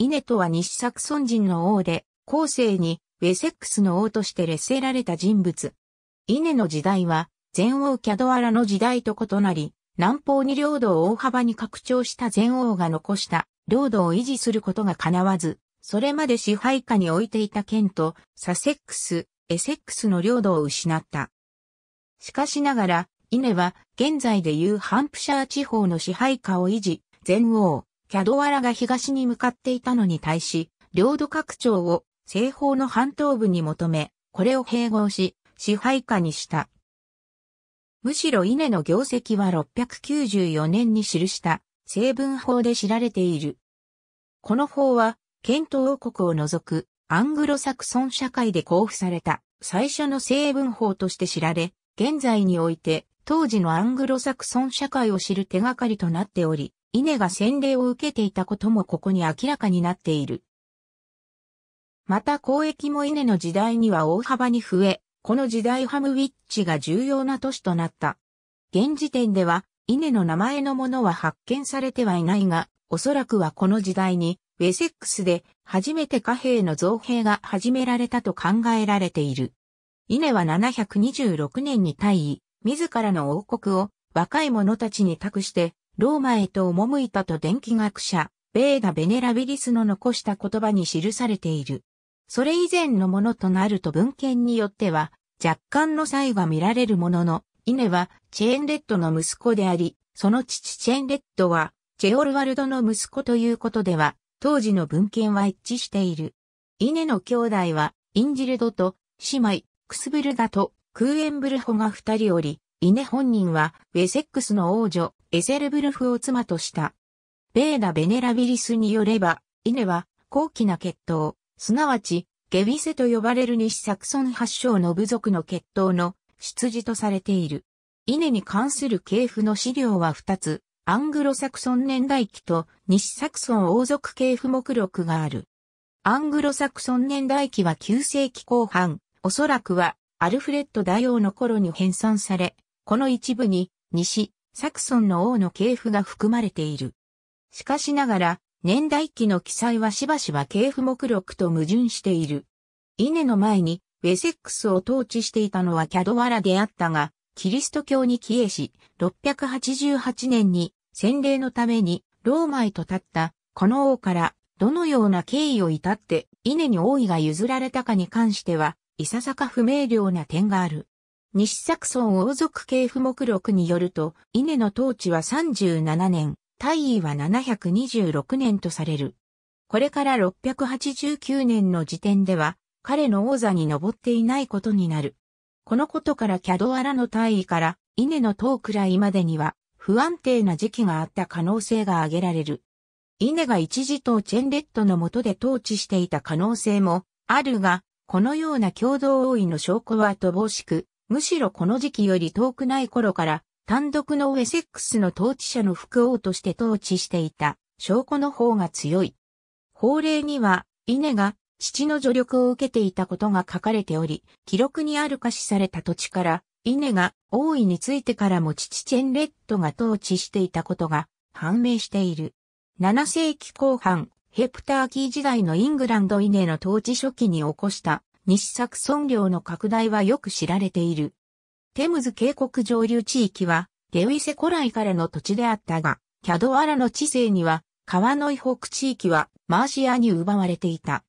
イネトは西サクソン人の王で、後世にウェセックスの王として劣勢られた人物。イネの時代は、前王キャドアラの時代と異なり、南方に領土を大幅に拡張した前王が残した領土を維持することが叶わず、それまで支配下に置いていた県とサセックス、エセックスの領土を失った。しかしながら、イネは現在でいうハンプシャー地方の支配下を維持、前王、キャドワラが東に向かっていたのに対し、領土拡張を西方の半島部に求め、これを併合し、支配下にした。むしろ稲の業績は694年に記した成文法で知られている。この法は、ント王国を除くアングロサクソン社会で交付された最初の成文法として知られ、現在において当時のアングロサクソン社会を知る手がかりとなっており、稲が洗礼を受けていたこともここに明らかになっている。また交易も稲の時代には大幅に増え、この時代ハムウィッチが重要な都市となった。現時点では、稲の名前のものは発見されてはいないが、おそらくはこの時代に、ウェセックスで初めて貨幣の造幣が始められたと考えられている。稲は726年に退位、自らの王国を若い者たちに託してローマへと赴いたと電気学者、ベーダ・ベネラビリスの残した言葉に記されている。それ以前のものとなると文献によっては、若干の差異が見られるものの、イネはチェーンレッドの息子であり、その父チェーンレッドは、チェオルワルドの息子ということでは、当時の文献は一致している。イネの兄弟は、インジルドと、姉妹、クスブルガと、クーエンブルホが二人おり、イネ本人は、ウェセックスの王女、エゼルブルフを妻とした。ベーダ・ベネラビリスによれば、イネは高貴な血統、すなわち、ゲビセと呼ばれる西サクソン発祥の部族の血統の出自とされている。イネに関する系譜の資料は2つ、アングロサクソン年代記と西サクソン王族系譜目録がある。アングロサクソン年代記は9世紀後半、おそらくはアルフレッド大王の頃に編纂され、この一部に西サクソンの王の系譜が含まれている。しかしながら、年代記の記載はしばしば系譜目録と矛盾している。稲の前に、ウェセックスを統治していたのはキャドワラであったが、キリスト教に帰依し、688年に洗礼のためにローマへと立ったこの王からどのような経緯を至って稲に王位が譲られたかに関しては、いささか不明瞭な点がある。西作村王族系譜目録によると、稲の統治は37年、大尉は726年とされる。これから689年の時点では、彼の王座に上っていないことになる。このことからキャドアラの大尉から、稲の塔くらいまでには、不安定な時期があった可能性が挙げられる。稲が一時とチェンレットの下で統治していた可能性もあるが、このような共同王位の証拠は乏しく、むしろこの時期より遠くない頃から単独のウェセックスの統治者の副王として統治していた証拠の方が強い。法令には、イネが父の助力を受けていたことが書かれており、記録にある可視された土地から、イネが王位についてからも父チェンレットが統治していたことが判明している。7世紀後半、ヘプターキー時代のイングランドイネの統治初期に起こした西サクソン領の拡大はよく知られている。テムズ渓谷上流地域は、レウィセ古来からの土地であったが、キャドアラの地勢には、川の以北地域はマーシアに奪われていた。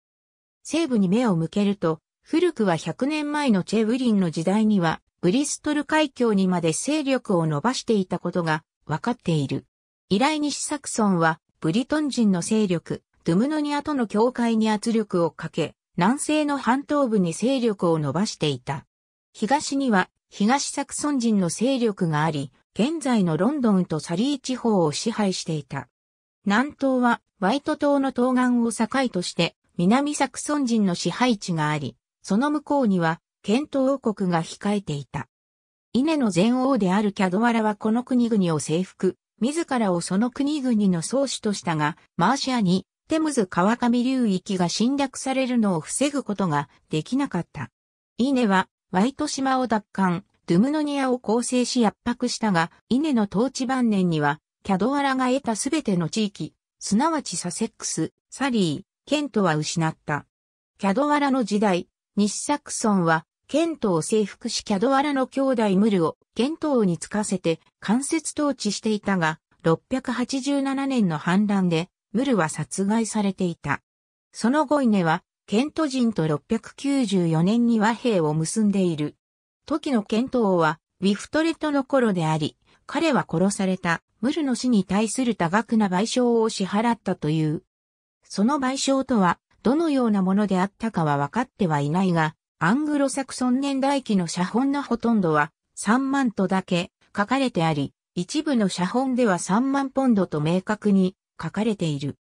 西部に目を向けると、古くは100年前のチェブリンの時代には、ブリストル海峡にまで勢力を伸ばしていたことが分かっている。以来西サクソンは、ブリトン人の勢力、ドゥムノニアとの境界に圧力をかけ、南西の半島部に勢力を伸ばしていた。東には東サクソン人の勢力があり、現在のロンドンとサリー地方を支配していた。南東はワイト島の東岸を境として南サクソン人の支配地があり、その向こうにはケント王国が控えていた。稲の前王であるキャドワラはこの国々を征服、自らをその国々の宗主としたが、マーシアにテムズ川上流域が侵略されるのを防ぐことができなかった。イネは、ワイト島を奪還、ドゥムノニアを構成し圧迫したが、イネの統治晩年には、キャドワラが得たすべての地域、すなわちサセックス、サリー、ケントは失った。キャドワラの時代、西サクソンは、ケントを征服しキャドワラの兄弟ムルを、ケント王につかせて、間接統治していたが、687年の反乱で、ムルは殺害されていた。その後イネは、ケント人と694年に和平を結んでいる。時のケント王は、ウィフトレトの頃であり、彼は殺された、ムルの死に対する多額な賠償を支払ったという。その賠償とは、どのようなものであったかは分かってはいないが、アングロサクソン年代記の写本のほとんどは、3万とだけ書かれてあり、一部の写本では3万ポンドと明確に書かれている。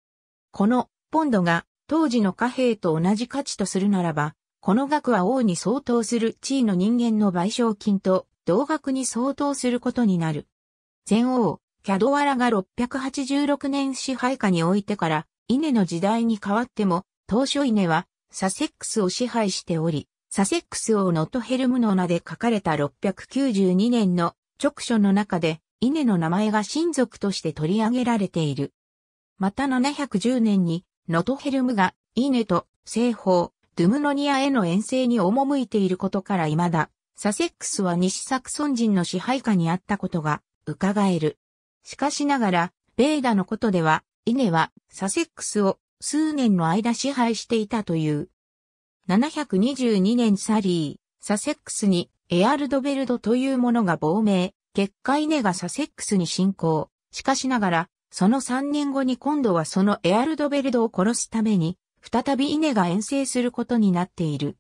このポンドが当時の貨幣と同じ価値とするならば、この額は王に相当する地位の人間の賠償金と同額に相当することになる。前王、キャドワラが686年支配下においてから、稲の時代に変わっても、当初稲はサセックスを支配しており、サセックス王ノトヘルムの名で書かれた692年の直書の中で、稲の名前が親族として取り上げられている。また710年に、ノトヘルムが、イーネと、西方、ドゥムノニアへの遠征に赴いていることから未だ、サセックスは西サクソン人の支配下にあったことが、伺える。しかしながら、ベーダのことでは、イネは、サセックスを、数年の間支配していたという。722年サリー、サセックスに、エアルドベルドというものが亡命、結果イネがサセックスに侵攻。しかしながら、その3年後に今度はそのエアルドベルドを殺すために、再び稲が遠征することになっている。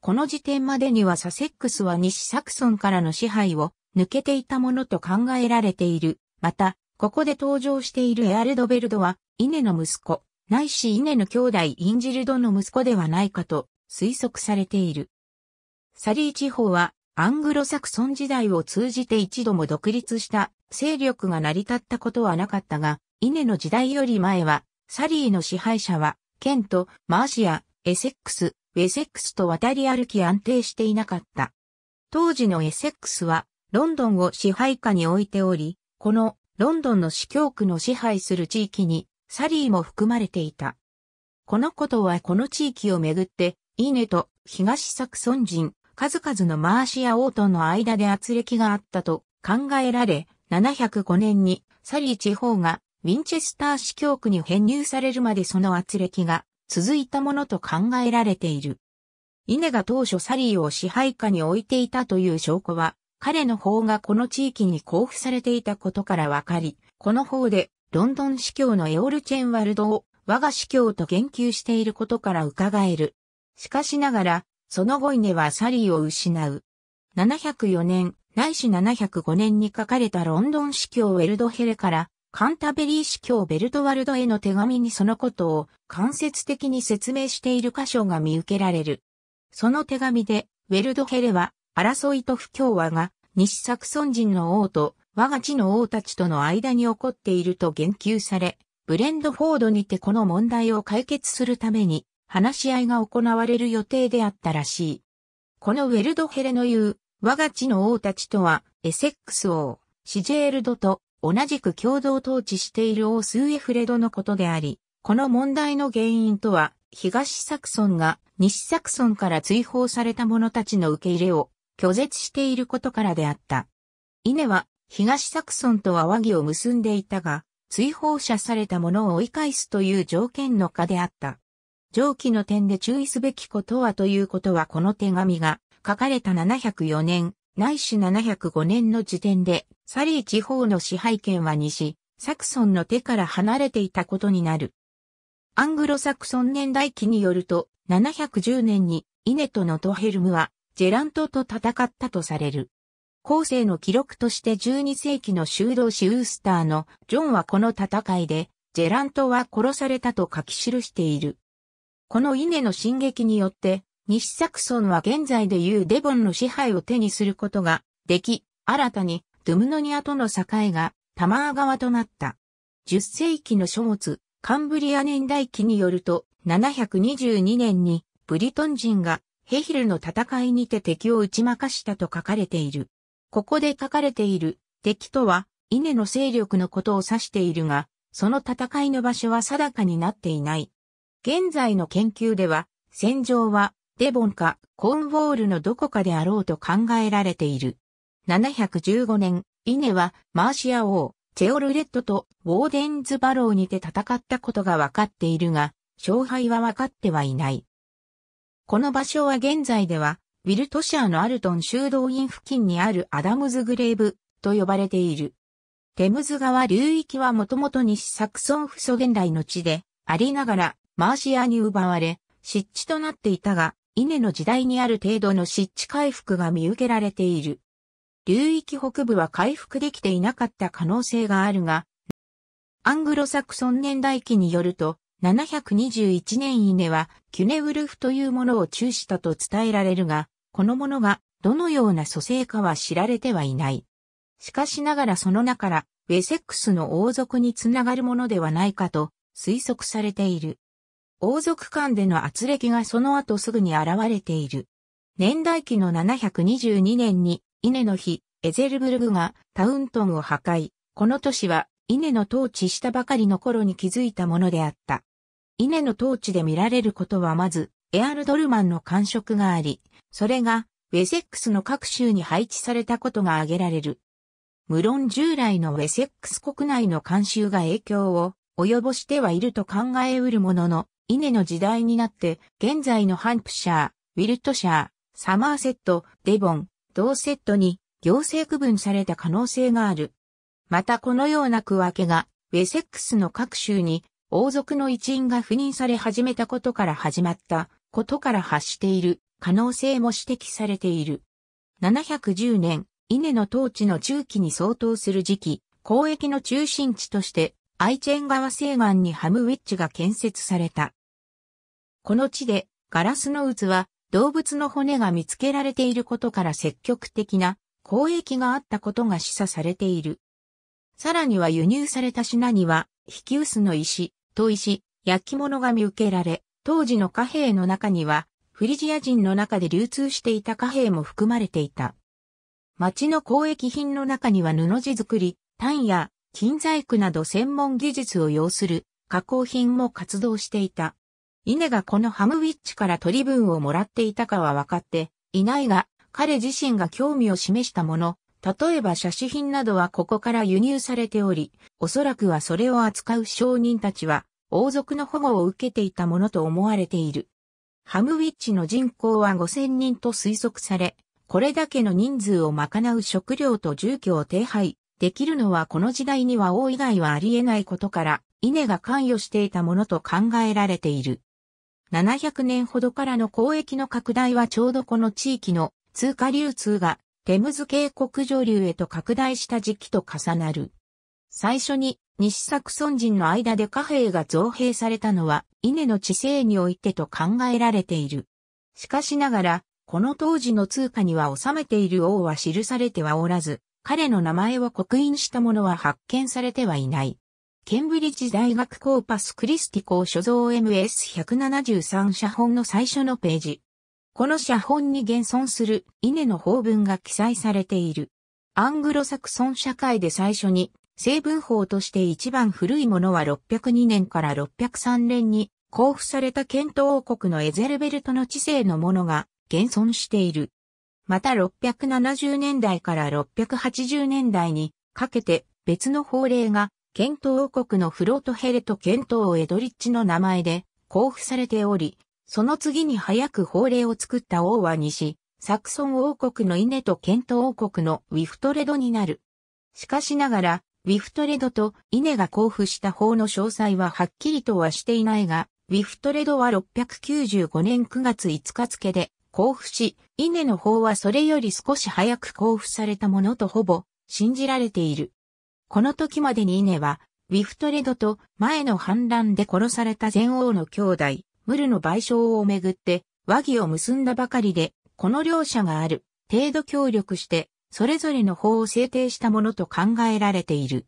この時点までにはサセックスは西サクソンからの支配を抜けていたものと考えられている。また、ここで登場しているエアルドベルドは、稲の息子、ないし稲の兄弟インジルドの息子ではないかと推測されている。サリー地方はアングロサクソン時代を通じて一度も独立した勢力が成り立ったことはなかったが、イネの時代より前は、サリーの支配者は、ケント、マーシア、エセックス、ウェセックスと渡り歩き安定していなかった。当時のエセックスは、ロンドンを支配下に置いており、このロンドンの司教区の支配する地域に、サリーも含まれていた。このことはこの地域をめぐって、イネと東サクソン人、数々のマーシア王との間で圧力があったと考えられ、705年にサリー地方がウィンチェスター市教区に編入されるまでその圧力が続いたものと考えられている。イネが当初サリーを支配下に置いていたという証拠は、彼の法がこの地域に交付されていたことからわかり、この法でロンドン司教のエオルチェンワルドを我が司教と言及していることから伺える。しかしながら、その後イネはサリーを失う。704年、来史705年に書かれたロンドン司教ウェルドヘレからカンタベリー司教ベルトワルドへの手紙にそのことを間接的に説明している箇所が見受けられる。その手紙で、ウェルドヘレは、争いと不協和が、西サクソン人の王と、我が地の王たちとの間に起こっていると言及され、ブレンドフォードにてこの問題を解決するために、話し合いが行われる予定であったらしい。このウェルドヘレの言う、我が地の王たちとは、エセックス王、シジェールドと同じく共同統治している王スーエフレドのことであり、この問題の原因とは、東サクソンが西サクソンから追放された者たちの受け入れを拒絶していることからであった。稲は東サクソンとは和議を結んでいたが、追放者された者を追い返すという条件の下であった。上記の点で注意すべきことはということはこの手紙が書かれた704年、ないし705年の時点で、サリー地方の支配権は西、サクソンの手から離れていたことになる。アングロサクソン年代記によると、710年にイネとノトヘルムはジェラントと戦ったとされる。後世の記録として12世紀の修道士ウースターのジョンはこの戦いで、ジェラントは殺されたと書き記している。このイネの進撃によって、西サクソンは現在でいうデボンの支配を手にすることができ、新たにドゥムノニアとの境がタマー川となった。10世紀の書物、カンブリア年代記によると、722年にブリトン人がヘヒルの戦いにて敵を打ち負かしたと書かれている。ここで書かれている敵とは、稲の勢力のことを指しているが、その戦いの場所は定かになっていない。現在の研究では、戦場はデボンかコーンウォールのどこかであろうと考えられている。715年、イネはマーシア王、チェオルレッドとウォーデンズバローにて戦ったことが分かっているが、勝敗は分かってはいない。この場所は現在では、ウィルトシャーのアルトン修道院付近にあるアダムズグレーブと呼ばれている。テムズ川流域はもともと西サクソンフソ現代の地でありながらマーシアに奪われ、湿地となっていたが、稲の時代にある程度の湿地回復が見受けられている。流域北部は回復できていなかった可能性があるが、アングロサクソン年代記によると、721年稲はキュネウルフというものを中止したと伝えられるが、このものがどのような蘇生かは知られてはいない。しかしながらその中から、ウェセックスの王族につながるものではないかと推測されている。王族間での圧力がその後すぐに現れている。年代記の722年に、稲の日、エゼルブルグがタウントンを破壊。この都市は、稲の統治したばかりの頃に気づいたものであった。稲の統治で見られることはまず、エアルドルマンの感触があり、それが、ウェセックスの各州に配置されたことが挙げられる。無論従来のウェセックス国内の慣習が影響を及ぼしてはいると考えうるものの、稲の時代になって、現在のハンプシャー、ウィルトシャー、サマーセット、デボン、同セットに行政区分された可能性がある。またこのような区分けが、ウェセックスの各州に王族の一員が赴任され始めたことから始まったことから発している可能性も指摘されている。710年、稲の統治の中期に相当する時期、交易の中心地として、アイチェン川西岸にハムウィッチが建設された。この地でガラスの器、動物の骨が見つけられていることから積極的な交易があったことが示唆されている。さらには輸入された品には、引き薄の石、砥石、焼き物が見受けられ、当時の貨幣の中には、フリジア人の中で流通していた貨幣も含まれていた。町の交易品の中には布地作り、ンや金細工など専門技術を要する加工品も活動していた。稲がこのハムウィッチから取り分をもらっていたかは分かっていないが、彼自身が興味を示したもの、例えば写真品などはここから輸入されており、おそらくはそれを扱う商人たちは、王族の保護を受けていたものと思われている。ハムウィッチの人口は5000人と推測され、これだけの人数を賄う食料と住居を手配できるのはこの時代には王以外はありえないことから、稲が関与していたものと考えられている。700年ほどからの交易の拡大はちょうどこの地域の通貨流通がテムズ渓谷上流へと拡大した時期と重なる。最初に西サクソン人の間で貨幣が造幣されたのは稲の地勢においてと考えられている。しかしながら、この当時の通貨には収めている王は記されてはおらず、彼の名前を刻印したものは発見されてはいない。ケンブリッジ大学コーパスクリスティ校所蔵 MS173 写本の最初のページ。この写本に現存する稲の法文が記載されている。アングロサクソン社会で最初に成分法として一番古いものは602年から603年に交付されたケント王国のエゼルベルトの知性のものが現存している。また670年代から680年代にかけて別の法令がケント王国のフロートヘレとケント王エドリッチの名前で交付されており、その次に早く法令を作った王は西、サクソン王国のイネとケント王国のウィフトレドになる。しかしながら、ウィフトレドとイネが交付した法の詳細ははっきりとはしていないが、ウィフトレドは695年9月5日付で交付し、イネの法はそれより少し早く交付されたものとほぼ信じられている。この時までにイネは、ウィフトレドと前の反乱で殺された前王の兄弟、ムルの賠償をめぐって、和議を結んだばかりで、この両者がある、程度協力して、それぞれの法を制定したものと考えられている。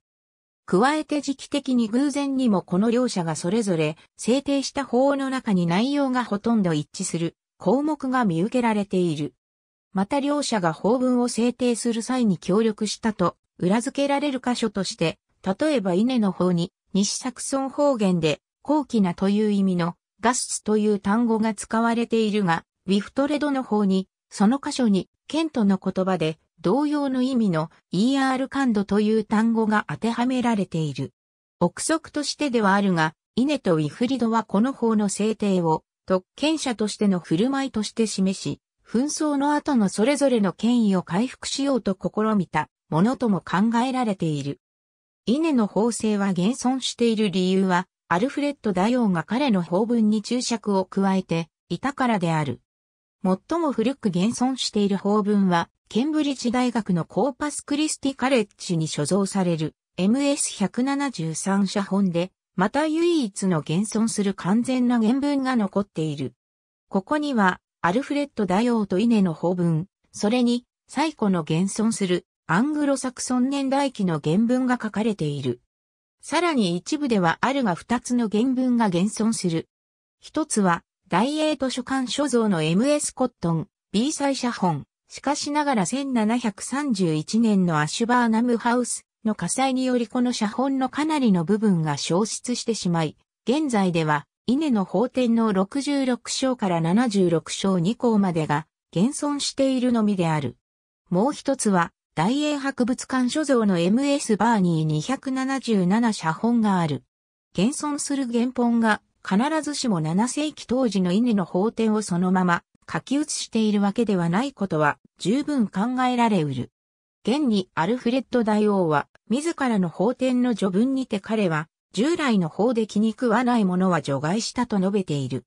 加えて時期的に偶然にもこの両者がそれぞれ制定した法の中に内容がほとんど一致する項目が見受けられている。また両者が法文を制定する際に協力したと裏付けられる箇所として、例えば稲の方に西サクソン方言で高貴なという意味のガスという単語が使われているが、ウィフトレドの方に、その箇所に、ケントの言葉で同様の意味の ER 感度という単語が当てはめられている。憶測としてではあるが、稲とウィフリドはこの方の制定を特権者としての振る舞いとして示し、紛争の後のそれぞれの権威を回復しようと試みた。ものとも考えられている。稲の法製は現存している理由は、アルフレッド大王が彼の法文に注釈を加えていたからである。最も古く現存している法文は、ケンブリッジ大学のコーパスクリスティカレッジに所蔵される MS173 写本で、また唯一の現存する完全な原文が残っている。ここには、アルフレッド大王と稲の法文、それに、最古の現存するアングロサクソン年代記の原文が書かれている。さらに一部ではあるが二つの原文が現存する。一つは、大英図書館所蔵の MS コットン、B 祭写本。しかしながら1731年のアシュバーナムハウスの火災によりこの写本のかなりの部分が消失してしまい、現在では、稲の法典の66章から76章2項までが現存しているのみである。もう一つは、大英博物館所蔵の MS バーニー277写本がある。現存する原本が必ずしも7世紀当時の稲の法典をそのまま書き写しているわけではないことは十分考えられうる。現にアルフレッド大王は自らの法典の序文にて彼は従来の法で気に食わないものは除外したと述べている。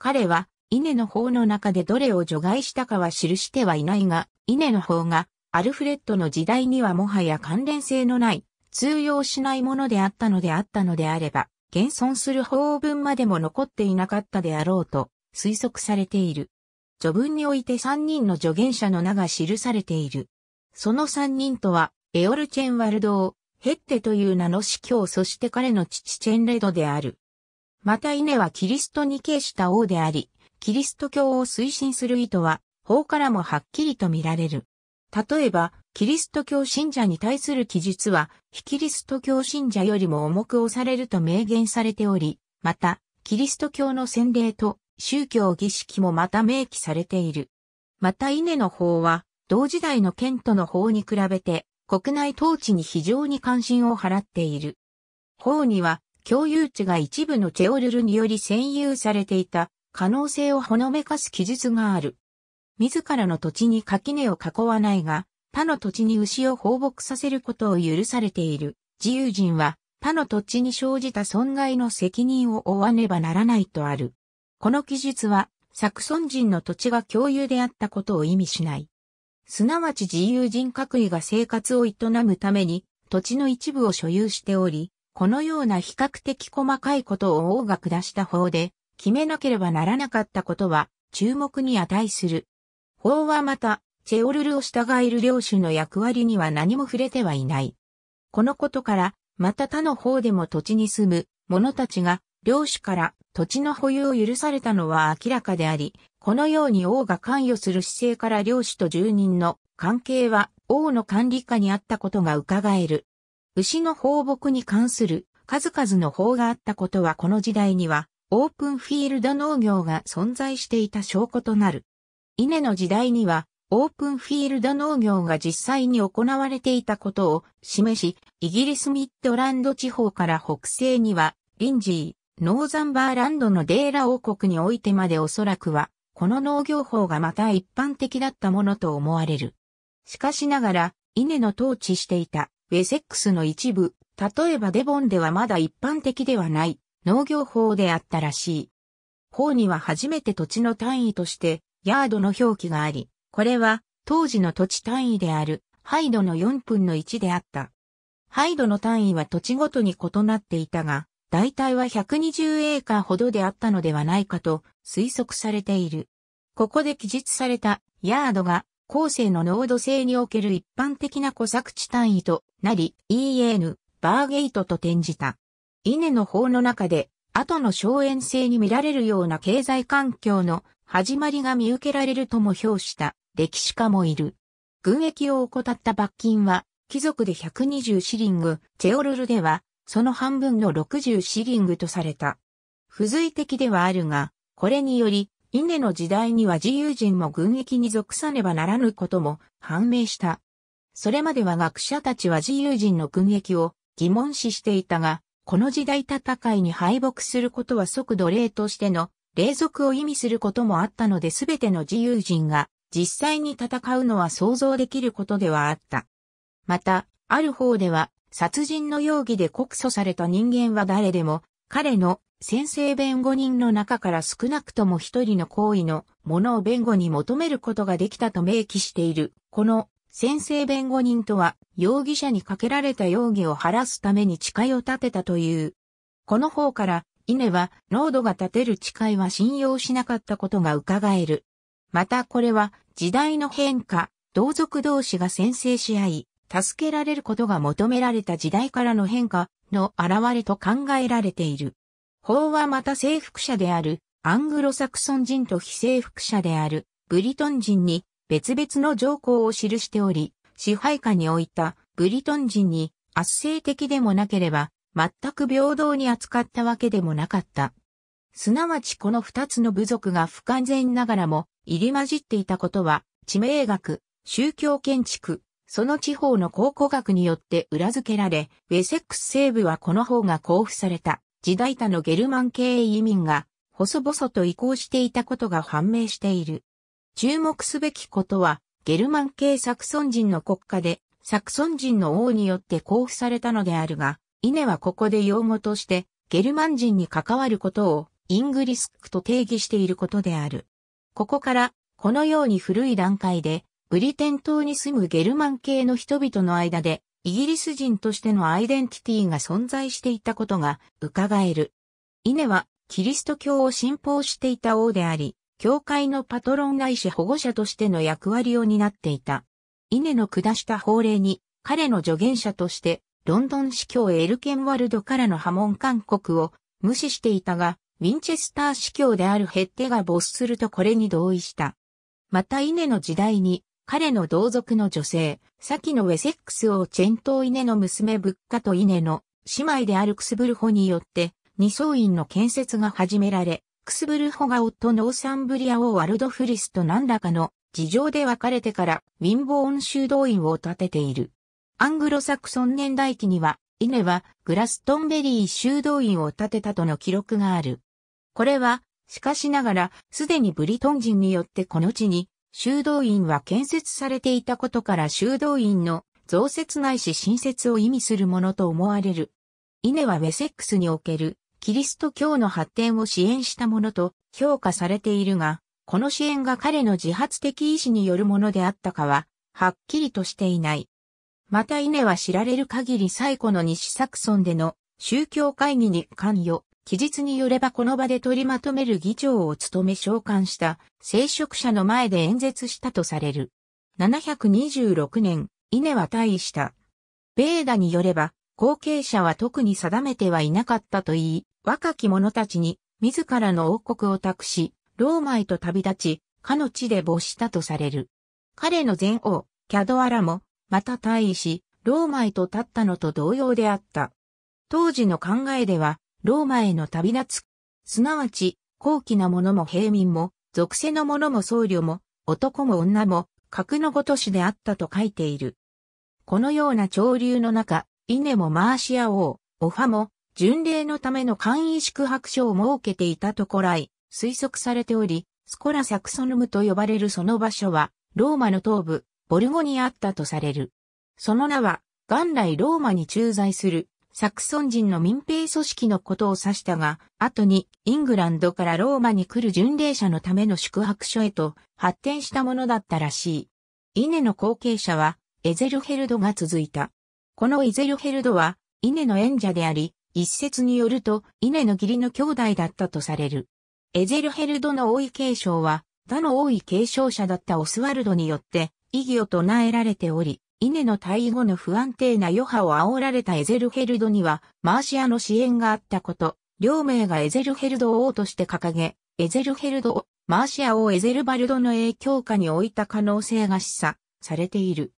彼は稲の法の中でどれを除外したかは記してはいないが、稲の法がアルフレッドの時代にはもはや関連性のない、通用しないものであったのであったのであれば、現存する法文までも残っていなかったであろうと推測されている。序文において3人の助言者の名が記されている。その3人とは、エオル・チェンワルドー、ヘッテという名の司教そして彼の父チェンレドである。またイネはキリストに敬した王であり、キリスト教を推進する意図は、法からもはっきりと見られる。例えば、キリスト教信者に対する記述は、非キリスト教信者よりも重く押されると明言されており、また、キリスト教の洗礼と宗教儀式もまた明記されている。また稲の法は、同時代のケントの法に比べて、国内統治に非常に関心を払っている。法には、共有地が一部のチェオルルにより占有されていた可能性をほのめかす記述がある。自らの土地に垣根を囲わないが、他の土地に牛を放牧させることを許されている自由人は、他の土地に生じた損害の責任を負わねばならないとある。この記述は、サクソン人の土地が共有であったことを意味しない。すなわち自由人各位が生活を営むために、土地の一部を所有しており、このような比較的細かいことを王が下した法で、決めなければならなかったことは、注目に値する。王はまた、チェオルルを従える領主の役割には何も触れてはいない。このことから、また他の方でも土地に住む者たちが領主から土地の保有を許されたのは明らかであり、このように王が関与する姿勢から領主と住人の関係は王の管理下にあったことが伺える。牛の放牧に関する数々の法があったことはこの時代にはオープンフィールド農業が存在していた証拠となる。稲の時代には、オープンフィールド農業が実際に行われていたことを示し、イギリスミッドランド地方から北西には、リンジー、ノーザンバーランドのデーラ王国においてまでおそらくは、この農業法がまた一般的だったものと思われる。しかしながら、稲の統治していたウェセックスの一部、例えばデボンではまだ一般的ではない農業法であったらしい。法には初めて土地の単位としてヤードの表記があり、これは当時の土地単位であるハイドの4分の1であった。ハイドの単位は土地ごとに異なっていたが、大体は120エーカーほどであったのではないかと推測されている。ここで記述されたヤードが後世の濃度性における一般的な小作地単位となり EN バーゲイトと転じた。稲の法の中で後の荘園性に見られるような経済環境の始まりが見受けられるとも評した歴史家もいる。軍役を怠った罰金は、貴族で120シリング、チェオルルでは、その半分の60シリングとされた。付随的ではあるが、これにより、イネの時代には自由人も軍役に属さねばならぬことも判明した。それまでは学者たちは自由人の軍役を疑問視していたが、この時代戦いに敗北することは即奴隷としての隷属を意味することもあったので全ての自由人が実際に戦うのは想像できることではあった。また、ある方では殺人の容疑で告訴された人間は誰でも彼の先生弁護人の中から少なくとも一人の行為のものを弁護に求めることができたと明記している。この先生弁護人とは容疑者にかけられた容疑を晴らすために誓いを立てたという。この方から稲は、濃ードが立てる誓いは信用しなかったことが伺える。またこれは、時代の変化、同族同士が先制し合い、助けられることが求められた時代からの変化の現れと考えられている。法はまた征服者であるアングロサクソン人と非征服者であるブリトン人に別々の条項を記しており、支配下に置いたブリトン人に圧政的でもなければ全く平等に扱ったわけでもなかった。すなわちこの二つの部族が不完全ながらも入り混じっていたことは、地名学、宗教建築、その地方の考古学によって裏付けられ、ウェセックス西部はこの方が交付された、時代他のゲルマン系移民が、細々と移行していたことが判明している。注目すべきことは、ゲルマン系サクソン人の国家で、サクソン人の王によって交付されたのであるが、稲はここで用語として、ゲルマン人に関わることを、イングリスクと定義していることである。ここから、このように古い段階で、ブリテン島に住むゲルマン系の人々の間で、イギリス人としてのアイデンティティが存在していたことが伺える。稲は、キリスト教を信奉していた王であり、教会のパトロン内し保護者としての役割を担っていた。稲の下した法令に、彼の助言者として、ロンドン司教エルケンワルドからの波紋勧告を無視していたが、ウィンチェスター司教であるヘッテが没するとこれに同意した。また稲の時代に、彼の同族の女性、先のウェセックス王チェントイネの娘ブッカとイネの姉妹であるクスブルホによって、二層院の建設が始められ、クスブルホが夫ノーサンブリア王ワルドフリスと何らかの事情で別れてからウィンボーン修道院を建てている。アングロサクソン年代記には、稲はグラストンベリー修道院を建てたとの記録がある。これは、しかしながら、すでにブリトン人によってこの地に、修道院は建設されていたことから修道院の増設ないし新設を意味するものと思われる。稲はウェセックスにおけるキリスト教の発展を支援したものと評価されているが、この支援が彼の自発的意志によるものであったかは、はっきりとしていない。また稲は知られる限り最古の西サクソンでの宗教会議に関与。記述によればこの場で取りまとめる議長を務め召喚した聖職者の前で演説したとされる。726年、稲は退位した。ベーダによれば、後継者は特に定めてはいなかったと言い、若き者たちに自らの王国を託し、ローマへと旅立ち、かの地で没したとされる。彼の前王、キャドアラも、また大し、ローマへと立ったのと同様であった。当時の考えでは、ローマへの旅立つ、すなわち、高貴な者も平民も、属性の者も僧侶も、男も女も、格のごとしであったと書いている。このような潮流の中、稲もマーシア王、オファも、巡礼のための簡易宿泊所を設けていたとこい、推測されており、スコラサクソヌムと呼ばれるその場所は、ローマの東部、ボルゴにあったとされる。その名は、元来ローマに駐在するサクソン人の民兵組織のことを指したが、後にイングランドからローマに来る巡礼者のための宿泊所へと発展したものだったらしい。イネの後継者はエゼルヘルドが続いた。このエゼルヘルドはイネの演者であり、一説によるとイネの義理の兄弟だったとされる。エゼルヘルドの王位継承は他の王位継承者だったオスワルドによって異議を唱えられており、稲の退位後の不安定な余波を煽られたエゼルヘルドには、マーシアの支援があったこと、両名がエゼルヘルドを王として掲げ、エゼルヘルドを、マーシアをエゼルバルドの影響下に置いた可能性が示唆されている。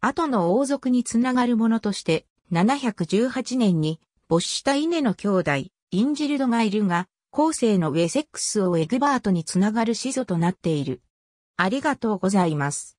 後の王族につながるものとして、718年に没した稲の兄弟、インジルドがいるが、後世のウェセックスをエグバートにつながる始祖となっている。ありがとうございます。